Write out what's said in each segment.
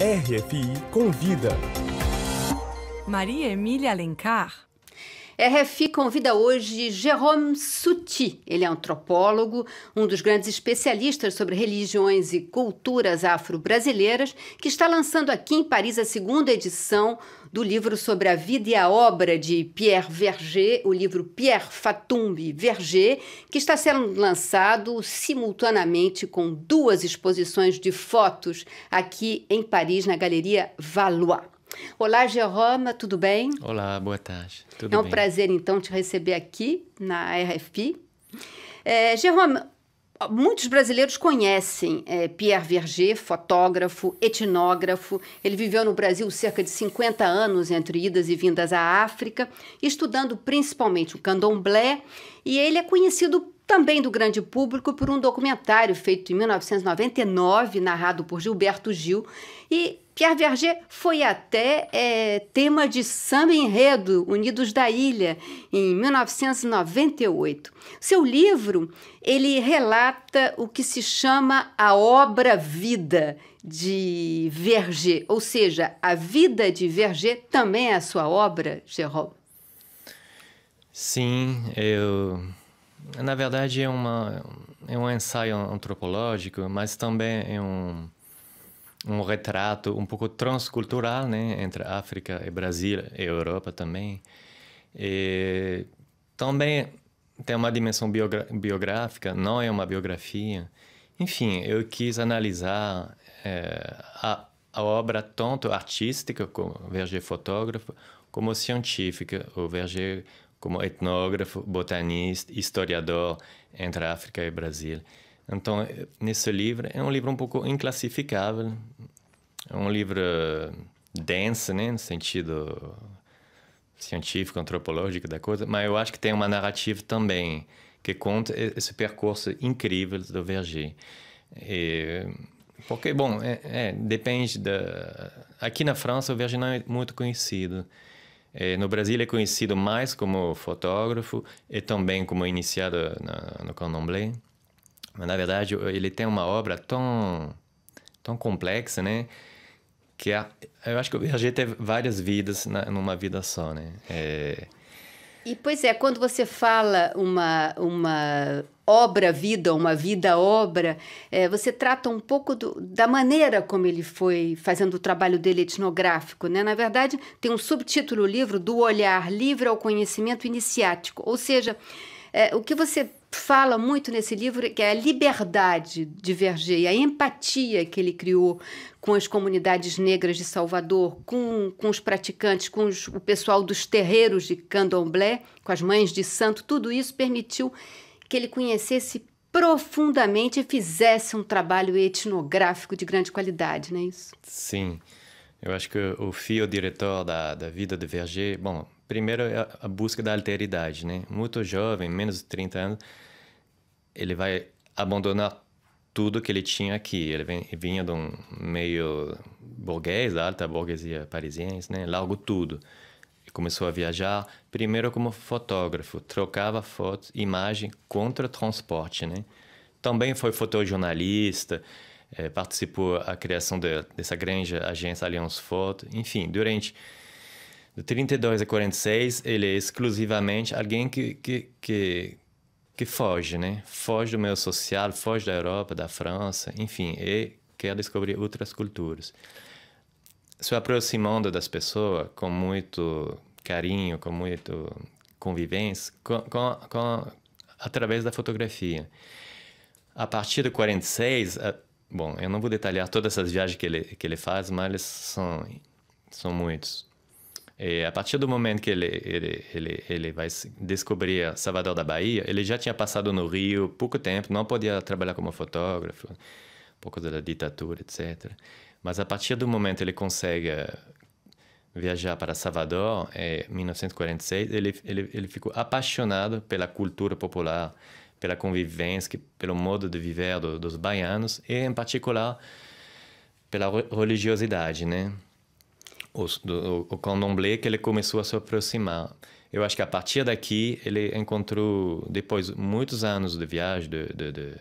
RFI convida. Maria Emília Alencar RFI convida hoje Jérôme Souti. Ele é antropólogo, um dos grandes especialistas sobre religiões e culturas afro-brasileiras, que está lançando aqui em Paris a segunda edição do livro sobre a vida e a obra de Pierre Verger, o livro Pierre Fatumbi Verger, que está sendo lançado simultaneamente com duas exposições de fotos aqui em Paris, na Galeria Valois. Olá, Jeroma, tudo bem? Olá, boa tarde. Tudo é um bem? prazer, então, te receber aqui na RFP. É, Jeroma, Muitos brasileiros conhecem é, Pierre Verger, fotógrafo, etnógrafo. Ele viveu no Brasil cerca de 50 anos entre idas e vindas à África, estudando principalmente o candomblé, e ele é conhecido também do grande público por um documentário feito em 1999, narrado por Gilberto Gil, e Pierre Verger foi até é, tema de samba enredo Unidos da Ilha em 1998. Seu livro ele relata o que se chama a obra vida de Verger, ou seja, a vida de Verger também é a sua obra, Jerome. Sim, eu na verdade é uma é um ensaio antropológico, mas também é um um retrato um pouco transcultural né, entre África e Brasil e Europa também. E também tem uma dimensão biográfica, não é uma biografia. Enfim, eu quis analisar é, a, a, obra tanto artística, como Verger fotógrafo, como científica, o Verger como etnógrafo, botanista, historiador entre África e Brasil. Então, nesse livro, é um livro um pouco inclassificável. É um livro eh, denso, né? No sentido científico, antropológico da coisa. Mas eu acho que tem uma narrativa também que conta esse percurso incrível do Verger. E, porque, bom, é, é, depende da... Aqui na França, o Verger não é muito conhecido. É, no Brasil é conhecido mais como fotógrafo e também como iniciado na, no candomblé mas na verdade, ele tem uma obra tão, tão complexa, né? Que a, eu acho que o Verger teve várias vidas na, numa vida só, né? É... E, pois é, quando você fala uma, uma obra-vida, uma vida-obra, é, você trata um pouco do, da maneira como ele foi fazendo o trabalho dele etnográfico. Né? Na verdade, tem um subtítulo no livro do olhar livre ao conhecimento iniciático, ou seja, é, o que você fala muito nesse livro é que é a liberdade de Verger a empatia que ele criou com as comunidades negras de Salvador, com, com os praticantes, com os, o pessoal dos terreiros de candomblé, com as mães de santo, tudo isso permitiu que ele conhecesse profundamente e fizesse um trabalho etnográfico de grande qualidade, não é isso? Sim. Eu acho que o fio diretor da, da vida do Verger, bom, primeiro é a, busca da alteridade, né? Muito jovem, menos de 30 anos, ele vai abandonar tudo que ele tinha aqui. Ele vem, vinha de um meio burguês, da alta burguesia parisiense, né? Largo tudo. E começou a viajar, primeiro como fotógrafo, trocava fotos, imagem contra transporte, né? Também foi fotojornalista, é, participou a criação de, dessa grande agência Allianz Photo. Enfim, durante de 32 a 46, ele é exclusivamente alguém que, que, que, que foge, né? Foge do meio social, foge da Europa, da França, enfim, e quer descobrir outras culturas. Se aproximando das pessoas com muito carinho, com muito convivência, com, com, com através da fotografia. A partir de 1946, Bom, eu não vou detalhar todas essas viagens que ele, que ele faz, mas eles são, são muitos. E a partir do momento que ele, ele, ele, ele vai descobrir Salvador da Bahia, ele já tinha passado no Rio pouco tempo, não podia trabalhar como fotógrafo, por causa da ditadura, etc. Mas a partir do momento que ele consegue eh, viajar para Salvador, em eh, 1946, ele, ele, ele ficou apaixonado pela cultura popular pela convivência, pelo modo de viver do, dos baianos e, em particular, pela religiosidade, né? O, do, o candomblé que ele começou a se aproximar. Eu acho que a partir daqui ele encontrou, depois muitos anos de viagem, de, de, de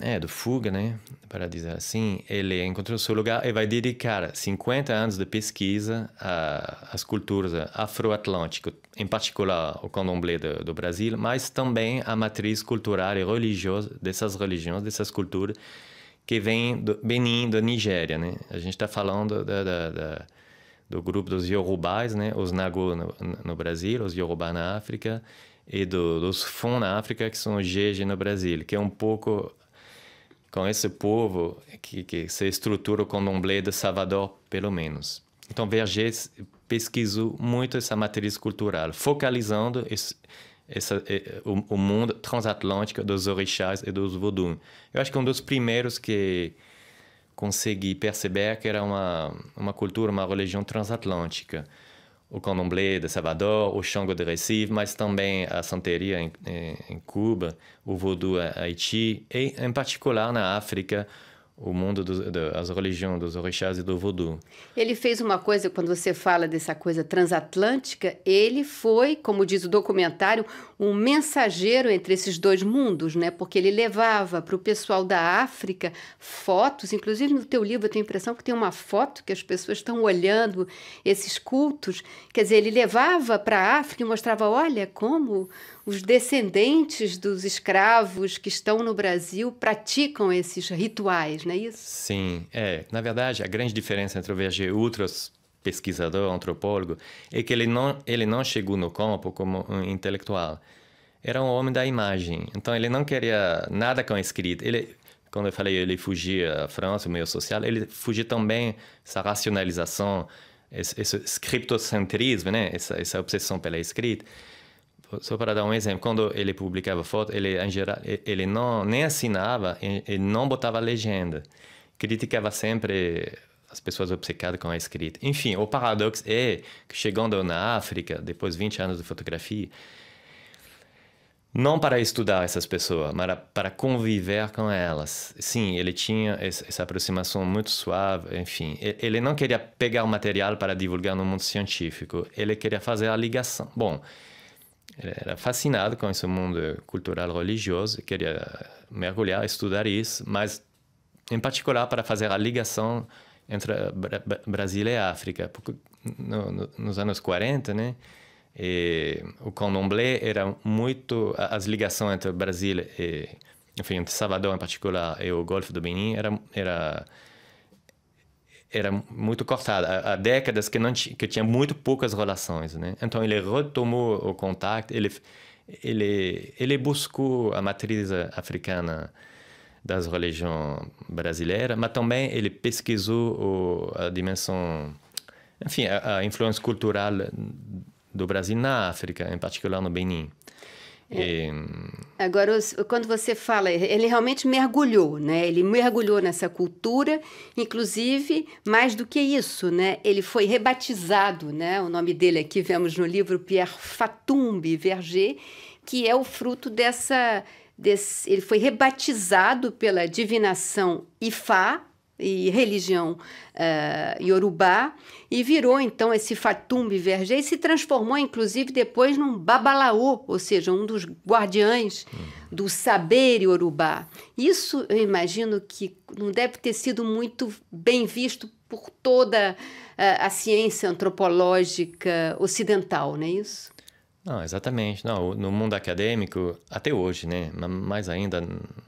é, do fuga, né? Para dizer assim, ele encontrou seu lugar e vai dedicar 50 anos de pesquisa às culturas afroatlânticas, em particular o candomblé do, do, Brasil, mas também à matriz cultural e religiosa dessas religiões, dessas culturas que vêm do Benin, da Nigéria, né? A gente está falando da, da, da, do grupo dos Yorubais, né? Os Nagô no, no Brasil, os Yorubá na África e do, dos Fon na África, que são os Jeje no Brasil, que é um pouco com esse povo que, que se estrutura o candomblé de Salvador, pelo menos. Então, Vergés pesquisou muito essa matriz cultural, focalizando esse, essa, o, o, mundo transatlântico dos orixás e dos vodun. Eu acho que um dos primeiros que consegui perceber é que era uma, uma cultura, uma religião transatlântica o candomblé de Salvador, o Xango de Recife, mas também a santeria em, em Cuba, o voodoo Haiti e, em particular, na África, o mundo das do, religiões, dos orixás e do voodoo. Ele fez uma coisa, quando você fala dessa coisa transatlântica, ele foi, como diz o documentário, um mensageiro entre esses dois mundos, né? Porque ele levava para o pessoal da África fotos, inclusive no teu livro eu tenho a impressão que tem uma foto que as pessoas estão olhando esses cultos, quer dizer, ele levava para a África e mostrava, olha como os descendentes dos escravos que estão no Brasil praticam esses rituais, né? não é isso? Sim, é. Na verdade, a grande diferença entre o VG Ultras pesquisador, antropólogo, é que ele não, ele não chegou no campo como um intelectual. Era um homem da imagem. Então, ele não queria nada com a escrita. Ele, quando eu falei ele fugia da França, o meio social, ele fugia também essa racionalização, esse, esse scriptocentrismo, né? essa, essa obsessão pela escrita só para dar um exemplo, quando ele publicava foto, ele em geral, ele não nem assinava ele não botava legenda. Criticava sempre as pessoas obcecadas com a escrita. Enfim, o paradoxo é que chegando na África, depois de 20 anos de fotografia, não para estudar essas pessoas, mas para conviver com elas. Sim, ele tinha essa aproximação muito suave, enfim. Ele não queria pegar o material para divulgar no mundo científico, ele queria fazer a ligação. Bom, ele era fascinado com esse mundo cultural religioso, queria mergulhar, estudar isso, mas em particular para fazer a ligação entre Brasil e África, porque no, no, nos anos 40, né, e o candomblé era muito as ligações entre Brasil e enfim, entre Salvador em particular e o Golfo do Benin era era era muito cortada. Há, décadas que não que tinha muito poucas relações, né? Então ele retomou o contato, ele ele ele buscou a matriz africana das religiões brasileiras, mas também ele pesquisou a dimensão, enfim, a, a influência cultural do Brasil na África, em particular no Benin. É. Agora, quando você fala, ele realmente mergulhou, né? Ele mergulhou nessa cultura, inclusive, mais do que isso, né? Ele foi rebatizado, né? O nome dele aqui vemos no livro Pierre Fatumbe Verger, que é o fruto dessa... Desse, ele foi rebatizado pela divinação Ifá, e religião uh, iorubá, e virou então esse Fatumbi Vergé e se transformou inclusive depois num babalaô, ou seja, um dos guardiães uhum. do saber iorubá. Isso eu imagino que não deve ter sido muito bem visto por toda a, eh, a ciência antropológica ocidental, não é isso? Não, exatamente. Não, no mundo acadêmico, até hoje, né? Mais ainda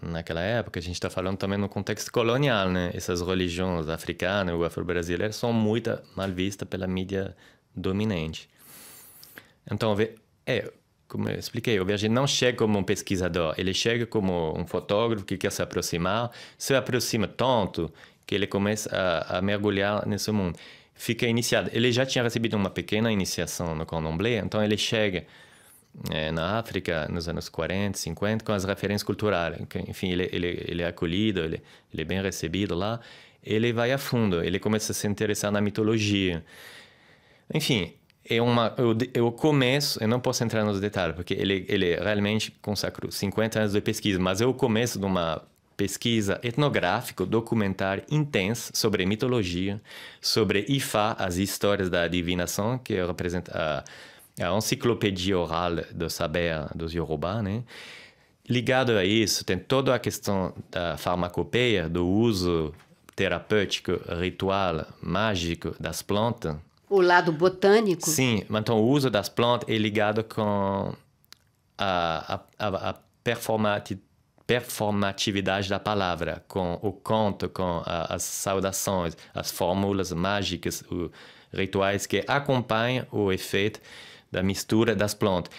naquela época, a gente está falando também no contexto colonial, né? Essas religiões africanas ou afro-brasileiras são muito mal vistas pela mídia dominante. Então, é, como eu expliquei, o viajante não chega como um pesquisador, ele chega como um fotógrafo que quer se aproximar, se aproxima tanto que ele começa a, a mergulhar nesse mundo fica iniciado. Ele já tinha recebido uma pequena iniciação no candomblé, então ele chega é, na África nos anos 40, 50 com as referências culturais. Enfim, ele, ele, ele é acolhido, ele, ele é bem recebido lá. Ele vai a fundo, ele começa a se interessar na mitologia. Enfim, é uma eu, eu começo eu não posso entrar nos detalhes porque ele ele realmente consacrou 50 anos de pesquisa mas é o começo de uma pesquisa etnográfico, documentário intenso sobre mitologia, sobre Ifá, as histórias da divinação, que é representa a, a enciclopédia oral do saber dos Yorubá, né? Ligado a isso, tem toda a questão da farmacopeia, do uso terapêutico, ritual, mágico das plantas. O lado botânico? Sim, então o uso das plantas é ligado com a, a, a, performatividade da palavra, com o conto, com a, as saudações, as fórmulas mágicas, os rituais que acompanham o efeito da mistura das plantas.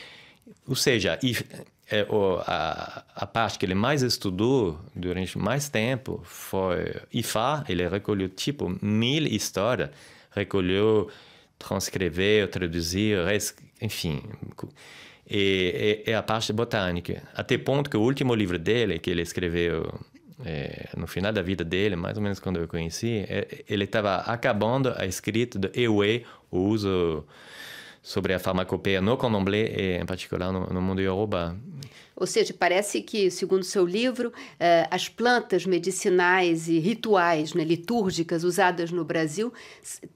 Ou seja, e, é, o, a, a, parte que ele mais estudou durante mais tempo foi Ifá. Ele recolheu tipo mil histórias, recolheu, transcreveu, traduziu, enfim e, é, a parte botânica. Até ponto que o último livro dele, que ele escreveu é, no final da vida dele, mais ou menos quando eu conheci, é, ele estava acabando a escrita do Ewe o uso sobre a farmacopeia no candomblé e, em particular, no, no mundo iorubá. Ou seja, parece que, segundo seu livro, eh, as plantas medicinais e rituais né, litúrgicas usadas no Brasil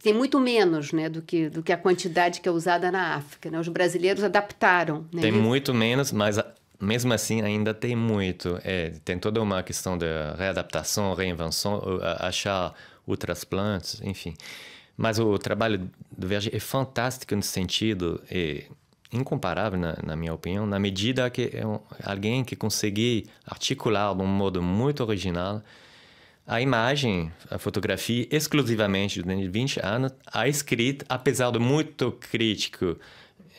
tem muito menos né, do, que, do que a quantidade que é usada na África. Né? Os brasileiros adaptaram. Né? Tem muito menos, mas ah, mesmo assim ainda tem muito. É, tem toda uma questão de readaptação, reinvenção, achar outras plantas, enfim. Mas o trabalho do Verge é fantástico no sentido, é incomparável, na, na minha opinião, na medida que é um, alguém que conseguiu articular de um modo muito original a imagem, a fotografia, exclusivamente durante 20 anos, a escrita, apesar de muito crítico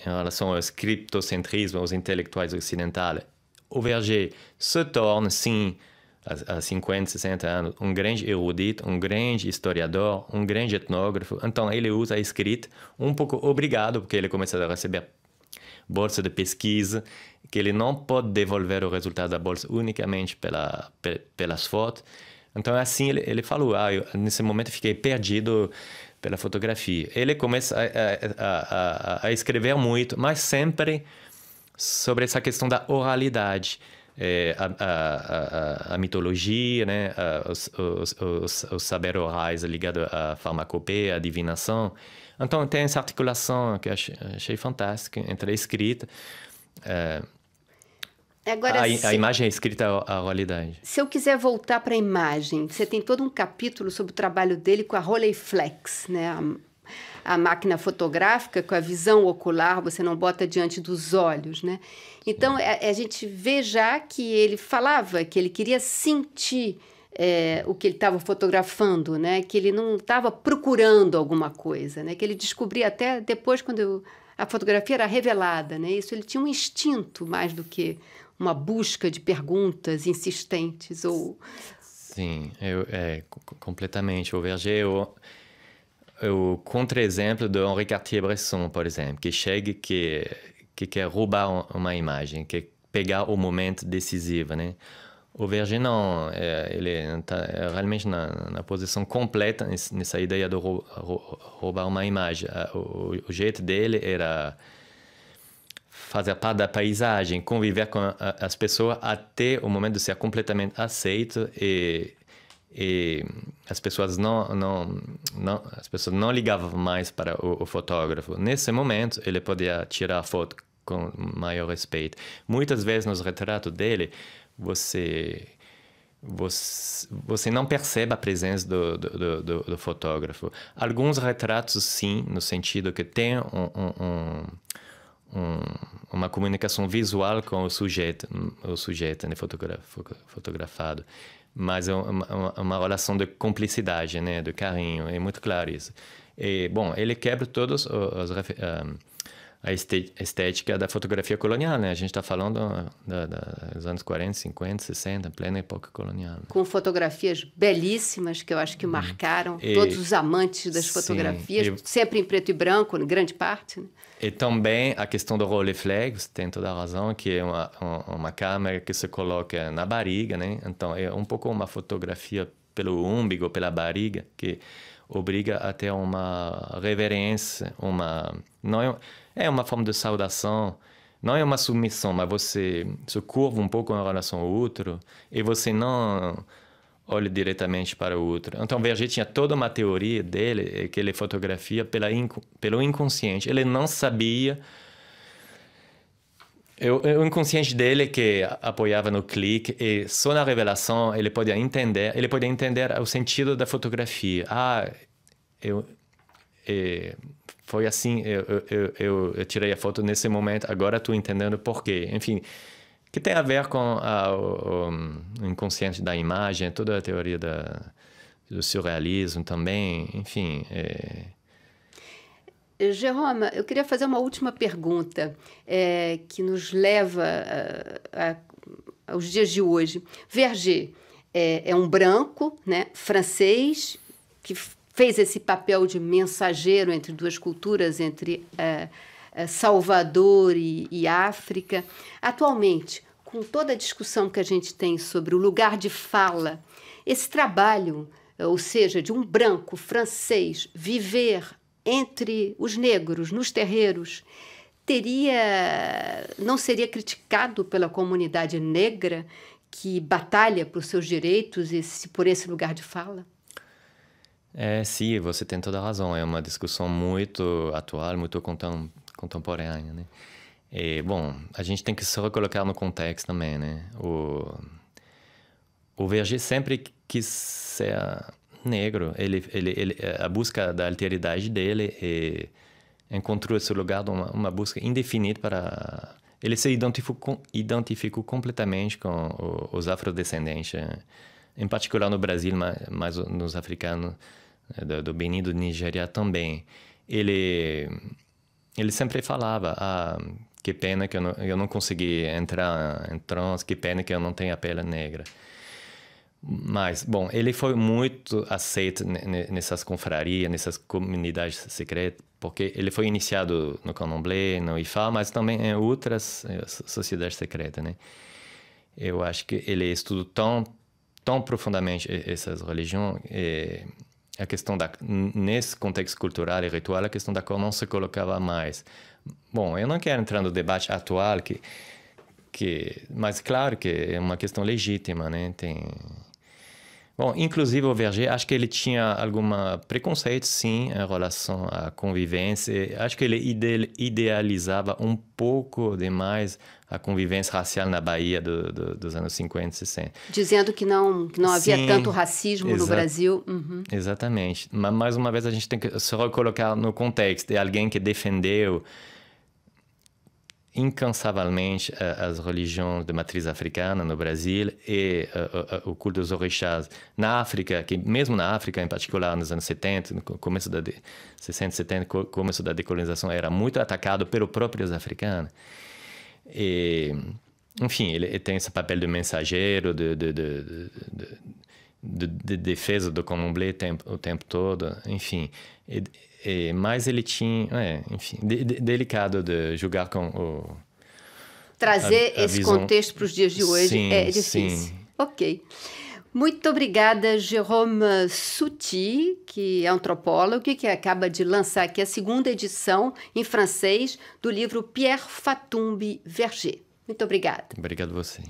em relação ao criptocentrismo, aos intelectuais ocidentais, o Verger se torna, sim, há 50, 60 anos, um grande erudito, um grande historiador, um grande etnógrafo. Então, ele usa a escrita um pouco obrigado, porque ele começa a receber bolsa de pesquisa, que ele não pode devolver o resultado da bolsa unicamente pela, pelas fotos. Então, é assim, ele, ele falou, ah, eu, nesse momento fiquei perdido pela fotografia. Ele começa a, a, a, a escrever muito, mas sempre sobre essa questão da oralidade é, a, a, a, a, mitologia, né? os, os, os, os orais ligados à farmacopeia, à divinação. Então, tem essa articulação que eu achei, achei fantástica entre a escrita. É, Agora, a, se, a, imagem é escrita à realidade. Se eu quiser voltar para a imagem, você tem todo um capítulo sobre o trabalho dele com a Rolleiflex, né? A a máquina fotográfica, com a visão ocular, você não bota diante dos olhos, né? Então, a, é, a gente vê já que ele falava que ele queria sentir é, o que ele estava fotografando, né? Que ele não estava procurando alguma coisa, né? Que ele descobria até depois, quando eu, a fotografia era revelada, né? Isso ele tinha um instinto mais do que uma busca de perguntas insistentes ou... Sim, eu, é, completamente. o Verger... Eu o contra-exemplo de Henri Cartier-Bresson, por exemplo, que chega que, que quer roubar uma imagem, que pegar o momento decisivo, né? O Verger não, é, ele está é, realmente na, na, posição completa nessa ideia de roubar uma imagem. O, o, jeito dele era fazer parte da paisagem, conviver com as pessoas até o momento de ser completamente aceito e, e as pessoas não, não, não, as pessoas não ligavam mais para o, o fotógrafo. Nesse momento, ele podia tirar a foto com maior respeito. Muitas vezes nos retratos dele, você você, você não percebe a presença do, do, do, do, fotógrafo. Alguns retratos, sim, no sentido que tem um, um, um, uma comunicação visual com o sujeito, o sujeito né, fotografado mas é uma, uma relação de cumplicidade, né, de carinho, é muito claro isso. E, bom, ele quebra todos os um, a estética da fotografia colonial, né? A gente está falando da, da, dos anos 40, 50, 60, plena época colonial. Né? Com fotografias belíssimas que eu acho que uhum. marcaram e, todos os amantes das sim, fotografias, e, sempre em preto e branco, em grande parte. Né? E também a questão do Rolleiflex, tem toda a razão, que é uma, uma câmera que se coloca na barriga, né? Então é um pouco uma fotografia pelo umbigo, pela barriga, que obriga a ter uma reverência, uma não é, é uma forma de saudação, não é uma submissão, mas você se curva um pouco em relação ao outro e você não olha diretamente para o outro. Então Verger tinha toda uma teoria dele é que ele fotografia pela pelo inconsciente. Ele não sabia o inconsciente dele que apoiava no clique e só na revelação ele podia entender, ele podia entender o sentido da fotografia. Ah, eu foi assim, eu, eu, eu, eu, tirei a foto nesse momento, agora estou entendendo por quê. Enfim, que tem a ver com a, o, o, inconsciente da imagem, toda a teoria da, do surrealismo também, enfim. É eh, Jerome, eu queria fazer uma última pergunta é, que nos leva a, eh, a, aos dias de hoje. Verger é, é um branco né, francês que fez esse papel de mensageiro entre duas culturas, entre é, Salvador e, e África. Atualmente, com toda a discussão que a gente tem sobre o lugar de fala, esse trabalho, ou seja, de um branco francês viver entre os negros nos terreiros teria não seria criticado pela comunidade negra que batalha por seus direitos e se por esse lugar de fala? É, sim, você tem toda a razão. É uma discussão muito atual, muito contem contemporânea, né? E, é, bom, a gente tem que só colocar no contexto também, né? O, o verge sempre quis ser negro, ele, ele, ele eh, a busca da alteridade dele e encontrou esse lugar uma, uma busca indefinida para ele se identificou, identificou completamente com os afrodescendentes, em particular no Brasil, mas, mas nos africanos eh, do, do Benin, do Nigéria também. Ele ele sempre falava, ah, que pena que eu não, eu não consegui entrar em trans, que pena que eu não tenho a pele negra. Mas, bom, ele foi muito aceito nessas confrarias, nessas comunidades secretas, porque ele foi iniciado no Candomblé, no Ifá, mas também em outras eh, sociedades secretas, né? Eu acho que ele estudou tão, tão profundamente essas religiões, a questão da, nesse contexto cultural e ritual, a questão da qual não se colocava mais. Bom, eu não quero entrar no debate atual, que, que, mas claro que é uma questão legítima, né? Tem Bom, inclusive o Verger, acho que ele tinha algum preconceito, sim, em relação à convivência. Acho que ele idealizava um pouco demais a convivência racial na Bahia do, do, dos anos 50 e 60. Dizendo que não, que não sim, havia tanto racismo no Brasil. Uhum. Exatamente. Mas, mais uma vez, a gente tem que se recolocar no contexto. É alguém que defendeu incansavelmente eh, as religiões de matriz africana no Brasil e uh, uh, o culto dos orixás na África, que mesmo na África, em particular nos anos 70, no começo da de, 60, 70, começo da decolonização, era muito atacado pelos próprios africanos. E, enfim, ele, ele tem esse papel de mensageiro, de, de, de, de, de defesa do Candomblé o tempo todo, enfim. E, e, mas ele tinha, é, enfim, de, de, delicado de julgar com o... Trazer a, a esse visão... contexto para os dias de hoje sim, é difícil. Sim. Ok. Muito obrigada, Jerome Souti, que é antropólogo e que acaba de lançar aqui a segunda edição em francês do livro Pierre Fatumbi Verger. Muito obrigada. Obrigado a você.